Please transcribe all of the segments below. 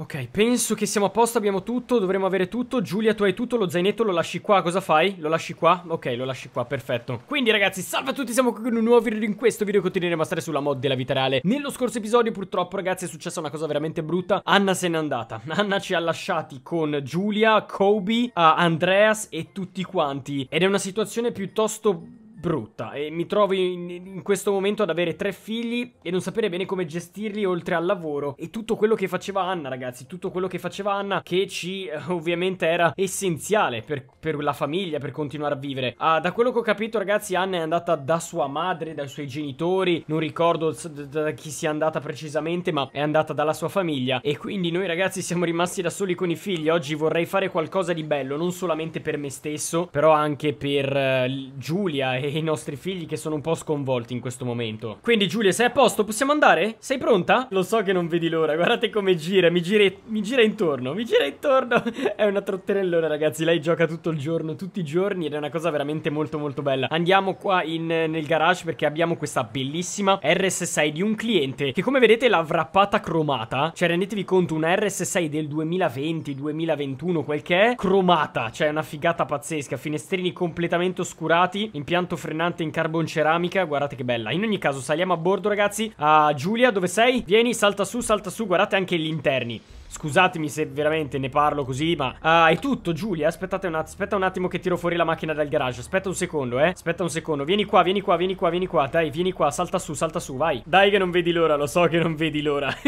Ok, penso che siamo a posto, abbiamo tutto, dovremmo avere tutto. Giulia, tu hai tutto, lo zainetto lo lasci qua, cosa fai? Lo lasci qua? Ok, lo lasci qua, perfetto. Quindi ragazzi, salve a tutti, siamo qui con un nuovo video. In questo video continueremo a stare sulla mod della vita reale. Nello scorso episodio purtroppo ragazzi è successa una cosa veramente brutta. Anna se n'è andata. Anna ci ha lasciati con Giulia, Kobe, uh, Andreas e tutti quanti. Ed è una situazione piuttosto brutta e mi trovo in, in, questo momento ad avere tre figli e non sapere bene come gestirli oltre al lavoro e tutto quello che faceva Anna ragazzi, tutto quello che faceva Anna che ci eh, ovviamente era essenziale per, per, la famiglia, per continuare a vivere. Ah, da quello che ho capito ragazzi Anna è andata da sua madre, dai suoi genitori, non ricordo da chi sia andata precisamente ma è andata dalla sua famiglia e quindi noi ragazzi siamo rimasti da soli con i figli, oggi vorrei fare qualcosa di bello, non solamente per me stesso però anche per eh, Giulia e i nostri figli che sono un po' sconvolti in questo momento. Quindi Giulia, sei a posto? Possiamo andare? Sei pronta? Lo so che non vedi l'ora, guardate come gira, mi gira, mi gira intorno, mi gira intorno. È una trotterellona ragazzi, lei gioca tutto il giorno, tutti i giorni ed è una cosa veramente molto molto bella. Andiamo qua in, nel garage perché abbiamo questa bellissima RS6 di un cliente che come vedete l'ha wrappata cromata, cioè rendetevi conto una RS6 del 2020, 2021 quel che è, cromata, cioè è una figata pazzesca, finestrini completamente oscurati, impianto frenante in carbon ceramica. Guardate che bella. In ogni caso, saliamo a bordo, ragazzi. A Giulia, dove sei? Vieni, salta su, salta su. Guardate anche gli interni. Scusatemi se veramente ne parlo così, ma uh, è tutto, Giulia. Aspettate un aspetta un attimo che tiro fuori la macchina dal garage. Aspetta un secondo, eh. Aspetta un secondo. Vieni qua, vieni qua, vieni qua, vieni qua. Dai, vieni qua, salta su, salta su, vai. Dai che non vedi l'ora, lo so che non vedi l'ora.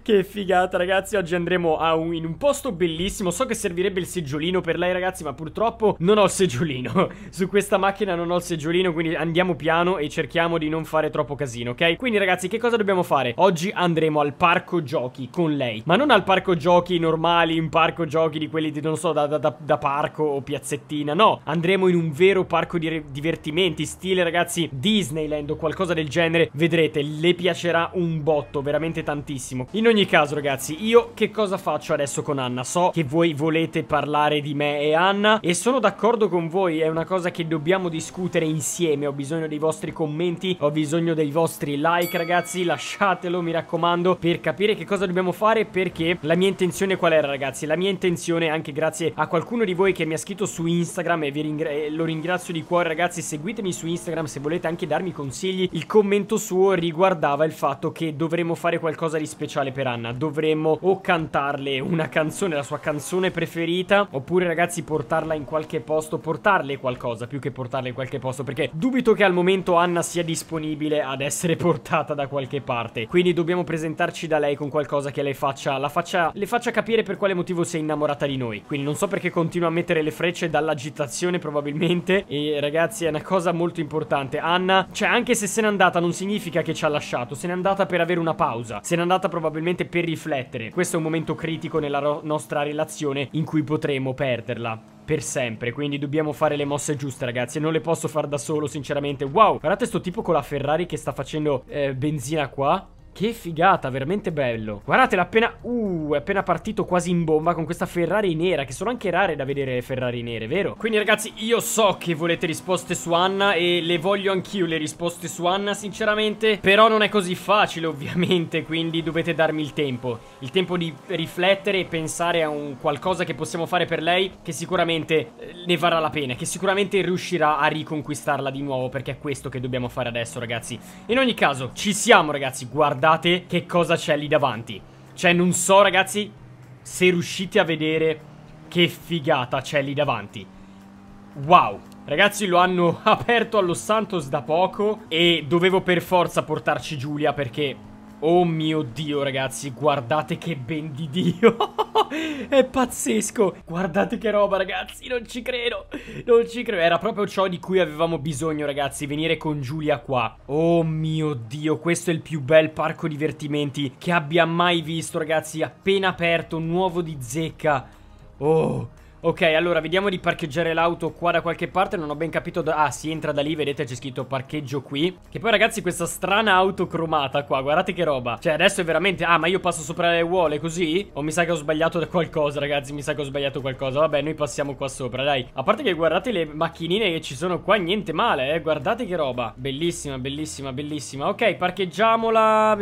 che figata, ragazzi. Oggi andremo un, in un posto bellissimo. So che servirebbe il seggiolino per lei, ragazzi, ma purtroppo non ho il seggiolino. Su questa macchina non ho il seggiolino, quindi andiamo piano e cerchiamo di non fare troppo casino, ok? Quindi, ragazzi, che cosa dobbiamo fare? Oggi andremo al parco giochi con lei, ma non al parco giochi normali, in parco giochi di quelli di, non so, da, da, da parco o piazzettina, no. Andremo in un vero parco di divertimenti, stile ragazzi Disneyland o qualcosa del genere. Vedrete, le piacerà un botto, veramente tantissimo. In ogni caso ragazzi, io che cosa faccio adesso con Anna? So che voi volete parlare di me e Anna e sono d'accordo con voi, è una cosa che dobbiamo discutere insieme. Ho bisogno dei vostri commenti, ho bisogno dei vostri like ragazzi, lasciatelo mi raccomando per capire che cosa dobbiamo fare perché perché la mia intenzione qual era ragazzi? La mia intenzione anche grazie a qualcuno di voi che mi ha scritto su Instagram e, ringra lo ringrazio di cuore ragazzi seguitemi su Instagram se volete anche darmi consigli il commento suo riguardava il fatto che dovremmo fare qualcosa di speciale per Anna dovremmo o cantarle una canzone la sua canzone preferita oppure ragazzi portarla in qualche posto portarle qualcosa più che portarle in qualche posto perché dubito che al momento Anna sia disponibile ad essere portata da qualche parte quindi dobbiamo presentarci da lei con qualcosa che le faccia la faccia, le faccia capire per quale motivo sei innamorata di noi. Quindi non so perché continua a mettere le frecce dall'agitazione probabilmente. E ragazzi è una cosa molto importante. Anna, cioè anche se se n'è andata non significa che ci ha lasciato. Se n'è andata per avere una pausa. Se n'è andata probabilmente per riflettere. Questo è un momento critico nella nostra relazione in cui potremo perderla per sempre. Quindi dobbiamo fare le mosse giuste, ragazzi. non le posso fare da solo, sinceramente. Wow, guardate sto tipo con la Ferrari che sta facendo eh, benzina qua. Che figata, veramente bello. Guardate, appena... Uh, è appena partito quasi in bomba con questa Ferrari nera, che sono anche rare da vedere le Ferrari nere, vero? Quindi ragazzi, io so che volete risposte su Anna e le voglio anch'io le risposte su Anna, sinceramente, però non è così facile, ovviamente, quindi dovete darmi il tempo. Il tempo di riflettere e pensare a un qualcosa che possiamo fare per lei che sicuramente eh, ne varrà la pena, che sicuramente riuscirà a riconquistarla di nuovo, perché è questo che dobbiamo fare adesso, ragazzi. In ogni caso, ci siamo, ragazzi, guardate guardate che cosa c'è lì davanti. Cioè, non so, ragazzi, se riuscite a vedere che figata c'è lì davanti. Wow. Ragazzi lo hanno aperto allo Santos da poco e dovevo per forza portarci Giulia perché... Oh mio Dio, ragazzi, guardate che ben di Dio! È pazzesco. Guardate che roba, ragazzi. Non ci credo. Non ci credo. Era proprio ciò di cui avevamo bisogno, ragazzi. Venire con Giulia qua. Oh mio Dio, questo è il più bel parco divertimenti che abbia mai visto, ragazzi. Appena aperto, nuovo di zecca. Oh... Ok, allora vediamo di parcheggiare l'auto qua da qualche parte, non ho ben capito da... Ah, si entra da lì, vedete c'è scritto parcheggio qui Che poi ragazzi questa strana auto cromata qua, guardate che roba Cioè adesso è veramente... Ah, ma io passo sopra le uole così? O mi sa che ho sbagliato da qualcosa ragazzi, mi sa che ho sbagliato qualcosa Vabbè, noi passiamo qua sopra, dai A parte che guardate le macchinine che ci sono qua, niente male, eh Guardate che roba Bellissima, bellissima, bellissima Ok, parcheggiamola...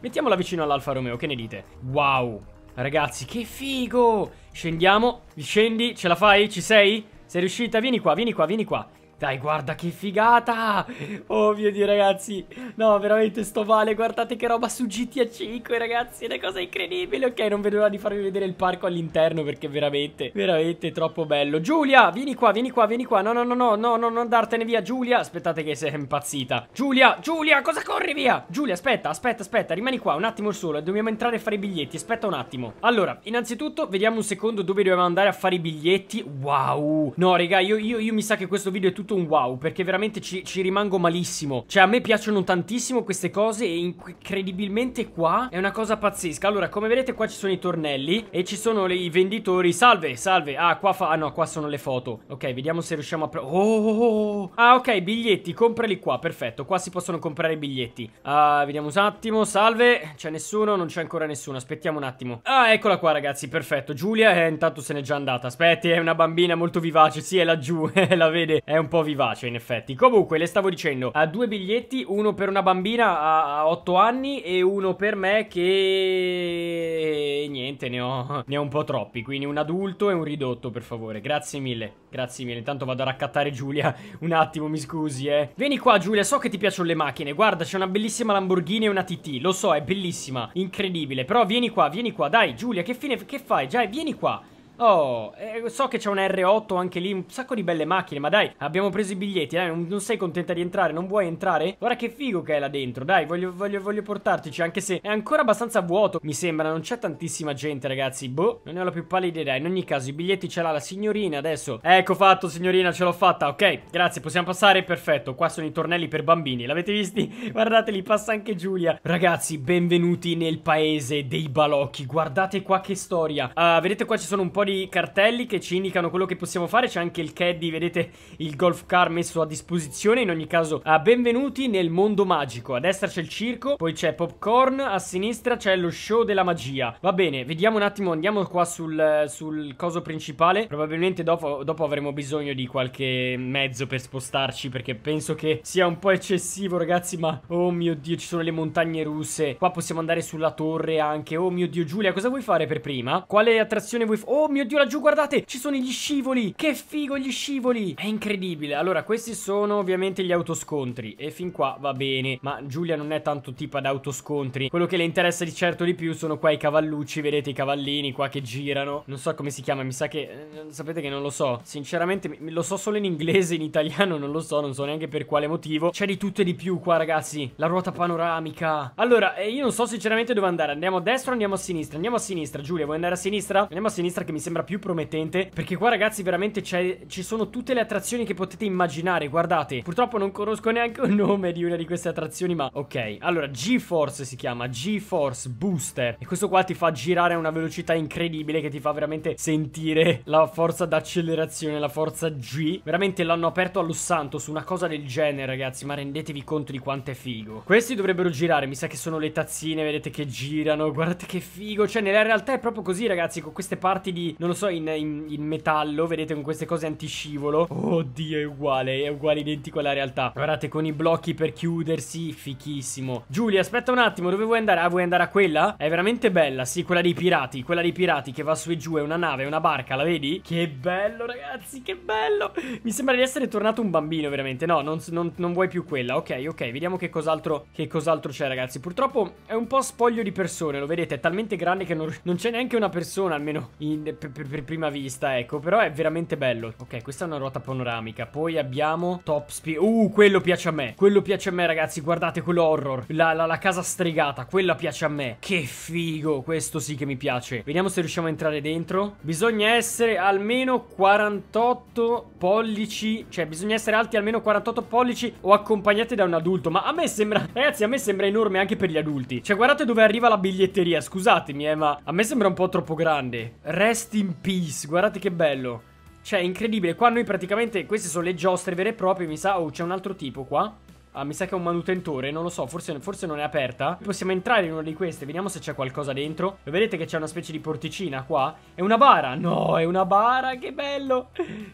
Mettiamola vicino all'Alfa Romeo, che ne dite? Wow Ragazzi, che figo! Scendiamo, scendi, ce la fai? Ci sei? Sei riuscita? Vieni qua, vieni qua, vieni qua. Dai, guarda che figata! Oh mio Dio, ragazzi! No, veramente sto male, guardate che roba su GTA 5, ragazzi! È una cosa incredibile! Ok, non vedo l'ora di farvi vedere il parco all'interno perché veramente, veramente troppo bello. Giulia, vieni qua, vieni qua, vieni qua! No, no, no, no, no, no, non dartene via, Giulia! Aspettate che sei impazzita! Giulia, Giulia, cosa corri via? Giulia, aspetta, aspetta, aspetta, rimani qua un attimo solo, dobbiamo entrare a fare i biglietti, aspetta un attimo. Allora, innanzitutto, vediamo un secondo dove dobbiamo andare a fare i biglietti. Wow! No, raga, io, io, io mi sa che questo video è tutto tutto un wow, perché veramente ci, ci rimango malissimo. Cioè, a me piacciono tantissimo queste cose e incredibilmente qua è una cosa pazzesca. Allora, come vedete qua ci sono i tornelli e ci sono le, i venditori. Salve, salve. Ah, qua fa... Ah, no, qua sono le foto. Ok, vediamo se riusciamo a... Oh! Ah, ok, biglietti, comprali qua, perfetto. Qua si possono comprare i biglietti. Ah, vediamo un attimo, salve. C'è nessuno? Non c'è ancora nessuno. Aspettiamo un attimo. Ah, eccola qua, ragazzi, perfetto. Giulia, eh, intanto se n'è già andata. Aspetti, è una bambina molto vivace. Sì, è laggiù, eh, la vede. È un po' po' vivace in effetti. Comunque, le stavo dicendo, ha due biglietti, uno per una bambina a 8 anni e uno per me che... Eh, niente, ne ho, ne ho un po' troppi, quindi un adulto e un ridotto, per favore. Grazie mille, grazie mille. Intanto vado a raccattare Giulia un attimo, mi scusi, eh. Vieni qua Giulia, so che ti piacciono le macchine, guarda, c'è una bellissima Lamborghini e una TT, lo so, è bellissima, incredibile, però vieni qua, vieni qua, dai Giulia, che fine, che fai? Già, vieni qua. Oh, eh, so che c'è un R8 anche lì, un sacco di belle macchine, ma dai, abbiamo preso i biglietti, dai, non, non sei contenta di entrare, non vuoi entrare? Guarda che figo che è là dentro, dai, voglio, voglio, voglio portartici, anche se è ancora abbastanza vuoto, mi sembra, non c'è tantissima gente, ragazzi, boh, non ne ho la più pallida idea, in ogni caso, i biglietti ce l'ha la signorina adesso. Ecco fatto, signorina, ce l'ho fatta, ok, grazie, possiamo passare, perfetto, qua sono i tornelli per bambini, l'avete visti? Guardateli, passa anche Giulia. Ragazzi, benvenuti nel paese dei balocchi, guardate qua che storia. Uh, vedete qua ci sono un po' di di cartelli che ci indicano quello che possiamo fare. C'è anche il caddy, vedete il golf car messo a disposizione. In ogni caso, benvenuti nel mondo magico. A destra c'è il circo, poi c'è popcorn, a sinistra c'è lo show della magia. Va bene, vediamo un attimo, andiamo qua sul, sul coso principale. Probabilmente dopo, dopo avremo bisogno di qualche mezzo per spostarci perché penso che sia un po' eccessivo, ragazzi. Ma oh mio dio, ci sono le montagne russe. Qua possiamo andare sulla torre anche. Oh mio dio, Giulia, cosa vuoi fare per prima? Quale attrazione vuoi fare? Oh mio mio Dio, laggiù, guardate, ci sono gli scivoli. Che figo gli scivoli. È incredibile. Allora, questi sono ovviamente gli autoscontri. E fin qua va bene. Ma Giulia non è tanto tipo ad autoscontri. Quello che le interessa di certo di più sono qua i cavallucci. Vedete i cavallini qua che girano. Non so come si chiama, mi sa che... Eh, sapete che non lo so. Sinceramente lo so solo in inglese, in italiano non lo so. Non so neanche per quale motivo. C'è di tutto e di più qua, ragazzi. La ruota panoramica. Allora, eh, io non so sinceramente dove andare. Andiamo a destra o andiamo a sinistra? Andiamo a sinistra, Giulia. Vuoi andare a sinistra? Andiamo a sinistra che mi sembra sembra più promettente perché qua ragazzi veramente ci sono tutte le attrazioni che potete immaginare guardate purtroppo non conosco neanche un nome di una di queste attrazioni ma ok allora GeForce si chiama GeForce Booster e questo qua ti fa girare a una velocità incredibile che ti fa veramente sentire la forza d'accelerazione la forza G veramente l'hanno aperto allo santo su una cosa del genere ragazzi ma rendetevi conto di quanto è figo questi dovrebbero girare mi sa che sono le tazzine vedete che girano guardate che figo cioè nella realtà è proprio così ragazzi con queste parti di non lo so, in, in, in metallo, vedete con queste cose antiscivolo. Oddio, è uguale, è uguale identico alla realtà. Guardate con i blocchi per chiudersi, fichissimo. Giulia, aspetta un attimo, dove vuoi andare? Ah, vuoi andare a quella? È veramente bella, sì, quella dei pirati, quella dei pirati che va su e giù, è una nave, è una barca, la vedi? Che bello, ragazzi, che bello. Mi sembra di essere tornato un bambino, veramente. No, non, non, non vuoi più quella. Ok, ok, vediamo che cos'altro cos c'è, ragazzi. Purtroppo è un po' spoglio di persone, lo vedete? È talmente grande che non, non c'è neanche una persona, almeno in, per, per, prima vista, ecco. Però è veramente bello. Ok, questa è una ruota panoramica. Poi abbiamo top speed. Uh, quello piace a me. Quello piace a me, ragazzi. Guardate quello horror. La, la, la casa stregata. Quella piace a me. Che figo. Questo sì che mi piace. Vediamo se riusciamo a entrare dentro. Bisogna essere almeno 48 pollici. Cioè, bisogna essere alti almeno 48 pollici o accompagnati da un adulto. Ma a me sembra... Ragazzi, a me sembra enorme anche per gli adulti. Cioè, guardate dove arriva la biglietteria. Scusatemi, eh, ma a me sembra un po' troppo grande. Resta Rest in peace, guardate che bello. Cioè, incredibile. Qua noi praticamente, queste sono le giostre vere e proprie, mi sa... Oh, c'è un altro tipo qua. Ah, mi sa che è un manutentore, non lo so, forse, forse, non è aperta. Possiamo entrare in una di queste, vediamo se c'è qualcosa dentro. Vedete che c'è una specie di porticina qua? È una bara! No, è una bara, che bello!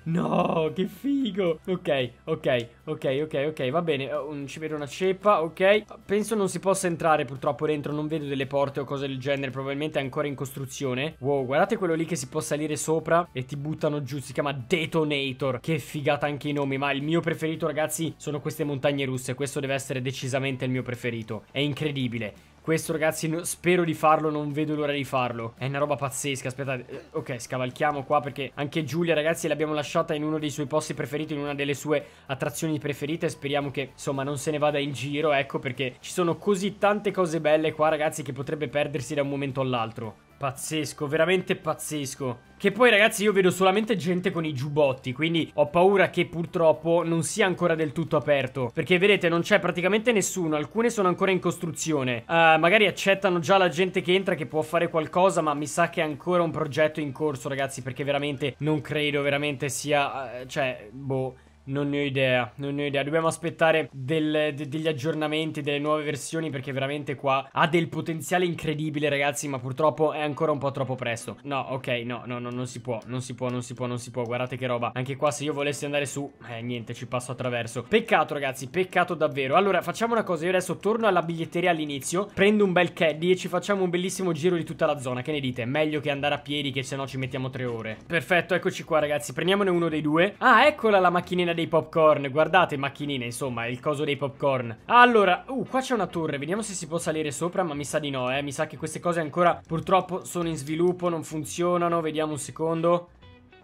No, che figo! Ok, ok, Ok, ok, ok, va bene uh, Ci vedo una ceppa, ok Penso non si possa entrare purtroppo dentro Non vedo delle porte o cose del genere Probabilmente è ancora in costruzione Wow, guardate quello lì che si può salire sopra E ti buttano giù Si chiama Detonator Che figata anche i nomi Ma il mio preferito ragazzi sono queste montagne russe Questo deve essere decisamente il mio preferito È incredibile questo ragazzi no, spero di farlo, non vedo l'ora di farlo. È una roba pazzesca, aspettate. Eh, ok, scavalchiamo qua perché anche Giulia ragazzi l'abbiamo lasciata in uno dei suoi posti preferiti, in una delle sue attrazioni preferite. Speriamo che insomma non se ne vada in giro, ecco perché ci sono così tante cose belle qua ragazzi che potrebbe perdersi da un momento all'altro. Pazzesco, veramente pazzesco. Che poi ragazzi io vedo solamente gente con i giubbotti, quindi ho paura che purtroppo non sia ancora del tutto aperto. Perché vedete non c'è praticamente nessuno, alcune sono ancora in costruzione. Uh, magari accettano già la gente che entra che può fare qualcosa, ma mi sa che è ancora un progetto in corso ragazzi, perché veramente non credo, veramente sia... Uh, cioè, boh... Non ne ho idea, non ne ho idea. Dobbiamo aspettare del, de, degli aggiornamenti, delle nuove versioni, perché veramente qua ha del potenziale incredibile, ragazzi, ma purtroppo è ancora un po' troppo presto. No, ok, no, no, no, non si può, non si può, non si può, non si può. Guardate che roba. Anche qua se io volessi andare su, eh, niente, ci passo attraverso. Peccato, ragazzi, peccato davvero. Allora, facciamo una cosa, io adesso torno alla biglietteria all'inizio, prendo un bel caddy e ci facciamo un bellissimo giro di tutta la zona. Che ne dite? Meglio che andare a piedi, che se no ci mettiamo tre ore. Perfetto, eccoci qua, ragazzi. Prendiamone uno dei due. Ah, eccola la macchinina dei popcorn. Guardate, macchinine, insomma, il coso dei popcorn. Allora, uh, qua c'è una torre. Vediamo se si può salire sopra, ma mi sa di no, eh. Mi sa che queste cose ancora purtroppo sono in sviluppo, non funzionano. Vediamo un secondo.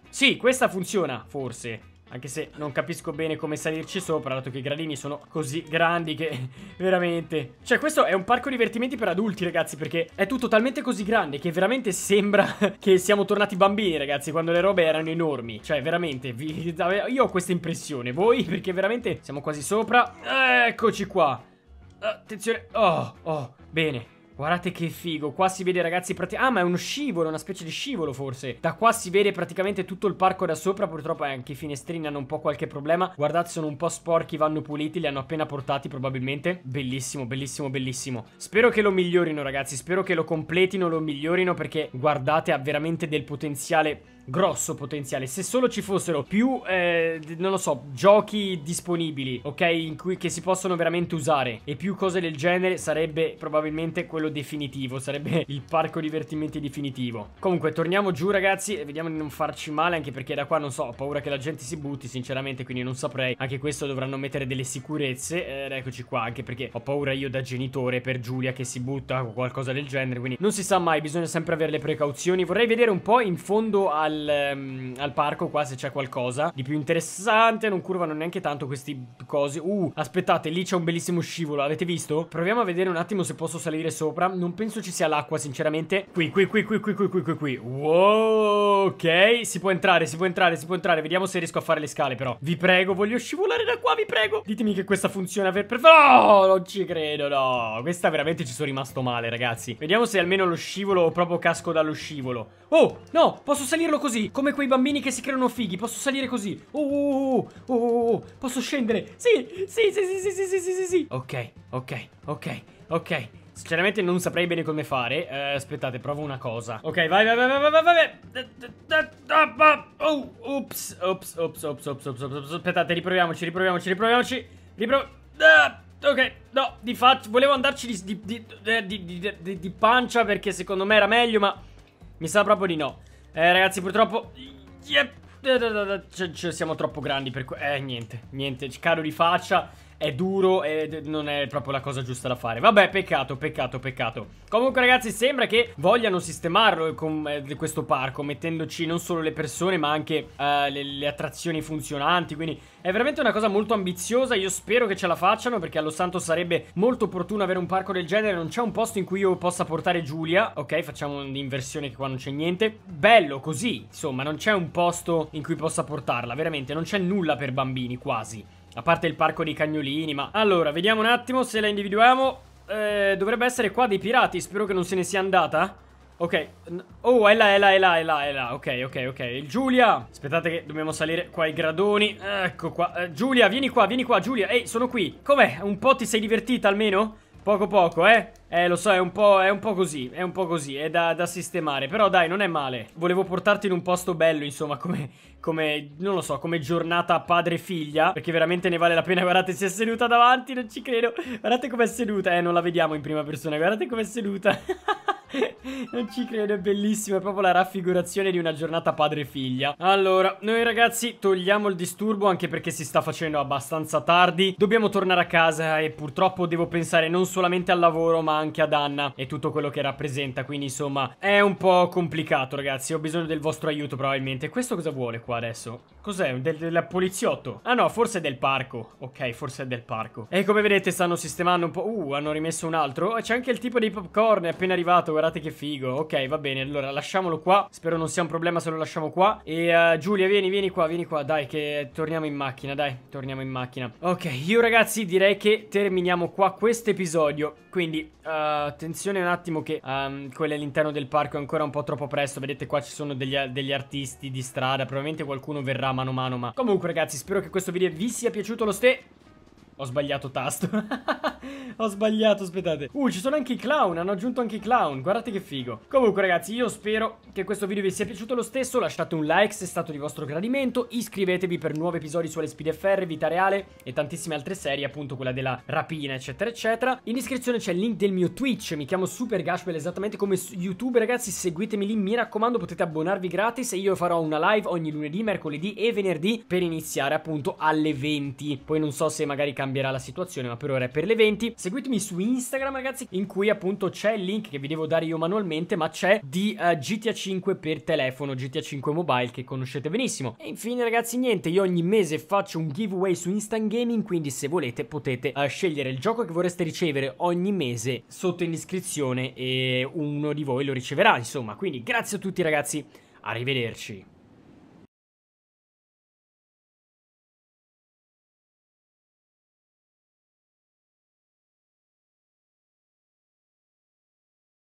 Sì, questa funziona, forse. Anche se non capisco bene come salirci sopra, dato che i gradini sono così grandi che veramente... Cioè, questo è un parco divertimenti per adulti, ragazzi, perché è tutto talmente così grande che veramente sembra che siamo tornati bambini, ragazzi, quando le robe erano enormi. Cioè, veramente, vi... io ho questa impressione. Voi? Perché veramente siamo quasi sopra. Eccoci qua. Attenzione. Oh, oh, bene. Guardate che figo, qua si vede ragazzi Ah ma è uno scivolo, una specie di scivolo forse Da qua si vede praticamente tutto il parco da sopra Purtroppo anche i finestrini hanno un po' qualche problema Guardate sono un po' sporchi, vanno puliti Li hanno appena portati probabilmente Bellissimo, bellissimo, bellissimo Spero che lo migliorino ragazzi, spero che lo completino Lo migliorino perché guardate ha veramente del potenziale grosso potenziale. Se solo ci fossero più, eh, non lo so, giochi disponibili, ok? In cui che si possono veramente usare e più cose del genere, sarebbe probabilmente quello definitivo. Sarebbe il parco divertimenti definitivo. Comunque, torniamo giù, ragazzi, e vediamo di non farci male, anche perché da qua non so, ho paura che la gente si butti, sinceramente, quindi non saprei. Anche questo dovranno mettere delle sicurezze. Eh, eccoci qua, anche perché ho paura io da genitore per Giulia che si butta o qualcosa del genere. Quindi non si sa mai, bisogna sempre avere le precauzioni. Vorrei vedere un po' in fondo al al, um, al parco qua se c'è qualcosa di più interessante. Non curvano neanche tanto questi cosi. Uh, aspettate, lì c'è un bellissimo scivolo. Avete visto? Proviamo a vedere un attimo se posso salire sopra. Non penso ci sia l'acqua, sinceramente. Qui, qui, qui, qui, qui, qui, qui, qui, qui. Wow, ok. Si può entrare, si può entrare, si può entrare. Vediamo se riesco a fare le scale, però. Vi prego, voglio scivolare da qua, vi prego. Ditemi che questa funziona per... No, non ci credo, no. Questa veramente ci sono rimasto male, ragazzi. Vediamo se almeno lo scivolo o proprio casco dallo scivolo. Oh, no, posso salirlo così, come quei bambini che si creano fighi. Posso salire così. Oh, oh, oh, posso scendere. Sì, sì, sì, sì, sì, sì, sì, sì, sì. Ok, ok, ok, ok. Sinceramente non saprei bene come fare. Eh, aspettate, provo una cosa. Ok, vai, vai, vai, vai, vai, vai, vai. Oh, ops, ops, ops, ops, ops, ops, ops. Aspettate, riproviamoci, riproviamoci, riproviamoci. Ripro... Ah, ok, no, di fatto, volevo andarci di, di, di, di, di, di, di pancia perché secondo me era meglio, ma mi sa proprio di no. Eh, ragazzi, purtroppo... Yep. siamo troppo grandi per... Eh, niente, niente, caro di faccia è duro e non è proprio la cosa giusta da fare. Vabbè, peccato, peccato, peccato. Comunque, ragazzi, sembra che vogliano sistemarlo con eh, questo parco, mettendoci non solo le persone, ma anche eh, le, le, attrazioni funzionanti. Quindi è veramente una cosa molto ambiziosa. Io spero che ce la facciano, perché allo santo sarebbe molto opportuno avere un parco del genere. Non c'è un posto in cui io possa portare Giulia. Ok, facciamo un'inversione che qua non c'è niente. Bello così, insomma, non c'è un posto in cui possa portarla. Veramente, non c'è nulla per bambini, quasi. A parte il parco dei cagnolini, ma... Allora, vediamo un attimo se la individuiamo. Eh, dovrebbe essere qua dei pirati, spero che non se ne sia andata. Ok, oh, è là, è là, è là, è là, è là, ok, ok, ok, Giulia Aspettate che dobbiamo salire qua i gradoni Ecco qua, eh, Giulia, vieni qua, vieni qua, Giulia Ehi, sono qui Com'è? Un po' ti sei divertita almeno? Poco poco, eh? Eh, lo so, è un po', è un po così, è un po' così, è da, da, sistemare, però dai, non è male. Volevo portarti in un posto bello, insomma, come, come non lo so, come giornata padre-figlia, perché veramente ne vale la pena, guardate, si è seduta davanti, non ci credo, guardate com'è seduta, eh, non la vediamo in prima persona, guardate com'è seduta. Non ci credo, è bellissimo, è proprio la raffigurazione di una giornata padre-figlia. Allora, noi ragazzi togliamo il disturbo anche perché si sta facendo abbastanza tardi. Dobbiamo tornare a casa e purtroppo devo pensare non solamente al lavoro ma anche ad Anna e tutto quello che rappresenta. Quindi insomma è un po' complicato ragazzi, ho bisogno del vostro aiuto probabilmente. Questo cosa vuole qua adesso? Cos'è? Del, del poliziotto? Ah no, forse è del parco. Ok, forse è del parco. E come vedete stanno sistemando un po'... Uh, hanno rimesso un altro. Oh, c'è anche il tipo dei popcorn, è appena arrivato, guardate che figo. Ok, va bene, allora lasciamolo qua. Spero non sia un problema se lo lasciamo qua. E uh, Giulia, vieni, vieni qua, vieni qua, dai, che torniamo in macchina, dai, torniamo in macchina. Ok, io ragazzi direi che terminiamo qua questo episodio. Quindi, uh, attenzione un attimo che um, quelli all'interno del parco è ancora un po' troppo presto. Vedete qua ci sono degli, degli artisti di strada, probabilmente qualcuno verrà mano a mano, ma... Comunque ragazzi, spero che questo video vi sia piaciuto lo stesso. Ho sbagliato tasto. ho sbagliato, aspettate. Uh, ci sono anche i clown, hanno aggiunto anche i clown. Guardate che figo. Comunque, ragazzi, io spero che questo video vi sia piaciuto lo stesso. Lasciate un like se è stato di vostro gradimento. Iscrivetevi per nuovi episodi su LSPDFR, Vita Reale e tantissime altre serie, appunto quella della rapina, eccetera, eccetera. In descrizione c'è il link del mio Twitch. Mi chiamo Super Gashbell, esattamente come su YouTube, ragazzi. Seguitemi lì, mi raccomando, potete abbonarvi gratis. E io farò una live ogni lunedì, mercoledì e venerdì per iniziare, appunto, alle 20. Poi non so se magari cambia cambierà la situazione, ma per ora è per le 20. Seguitemi su Instagram, ragazzi, in cui appunto c'è il link che vi devo dare io manualmente, ma c'è di uh, GTA 5 per telefono, GTA 5 mobile che conoscete benissimo. E infine, ragazzi, niente, io ogni mese faccio un giveaway su Instant Gaming, quindi se volete potete uh, scegliere il gioco che vorreste ricevere ogni mese sotto in descrizione e uno di voi lo riceverà, insomma. Quindi grazie a tutti, ragazzi. Arrivederci.